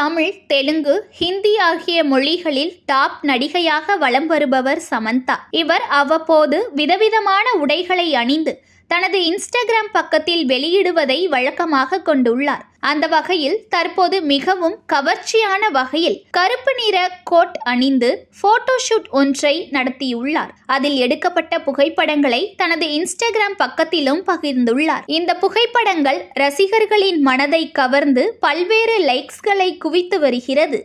தமிழ் தெலுங்கு ஹிந்தி ஆகிய மொழிகளில் டாப் நடிகையாக வலம் வருபவர் சமந்தா இவர் அவ்வப்போது விதவிதமான உடைகளை அணிந்து தனது இன்ஸ்டாகிராம் பக்கத்தில் வெளியிடுவதை வழக்கமாக கொண்டுள்ளார் அந்த வகையில் தற்போது மிகவும் கவர்ச்சியான வகையில் கருப்பு நிற கோட் அணிந்து போட்டோஷூட் ஒன்றை நடத்தியுள்ளார் அதில் எடுக்கப்பட்ட புகைப்படங்களை தனது இன்ஸ்டாகிராம் பக்கத்திலும் பகிர்ந்துள்ளார் இந்த புகைப்படங்கள் ரசிகர்களின் மனதை கவர்ந்து பல்வேறு லைக்ஸ்களை குவித்து வருகிறது